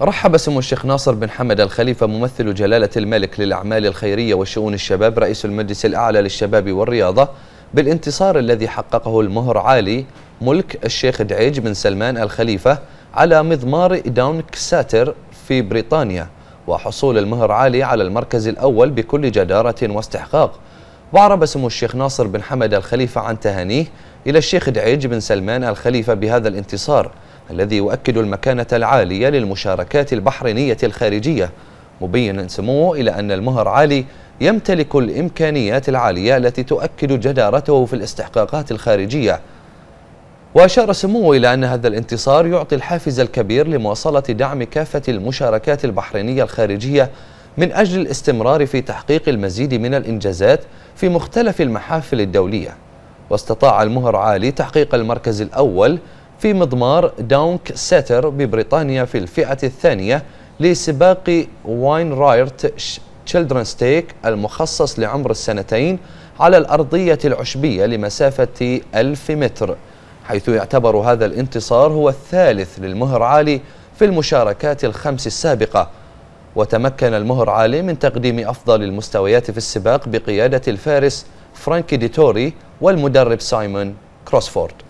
رحب سمو الشيخ ناصر بن حمد الخليفة ممثل جلالة الملك للأعمال الخيرية وشؤون الشباب رئيس المجلس الأعلى للشباب والرياضة بالانتصار الذي حققه المهر عالي ملك الشيخ دعيج بن سلمان الخليفة على مضمار داون كساتر في بريطانيا وحصول المهر عالي على المركز الأول بكل جدارة واستحقاق وعرب سمو الشيخ ناصر بن حمد الخليفة عن تهانيه إلى الشيخ دعيج بن سلمان الخليفة بهذا الانتصار الذي يؤكد المكانة العالية للمشاركات البحرينية الخارجية مبينا سموه إلى أن المهر عالي يمتلك الإمكانيات العالية التي تؤكد جدارته في الاستحقاقات الخارجية وأشار سموه إلى أن هذا الانتصار يعطي الحافز الكبير لمواصلة دعم كافة المشاركات البحرينية الخارجية من أجل الاستمرار في تحقيق المزيد من الإنجازات في مختلف المحافل الدولية واستطاع المهر عالي تحقيق المركز الأول في مضمار دونك سيتر ببريطانيا في الفئة الثانية لسباق واين رايرت تشيلدرن ستيك المخصص لعمر السنتين على الأرضية العشبية لمسافة 1000 متر حيث يعتبر هذا الانتصار هو الثالث للمهر عالي في المشاركات الخمس السابقة وتمكن المهر عالي من تقديم أفضل المستويات في السباق بقيادة الفارس فرانكي ديتوري والمدرب سايمون كروسفورد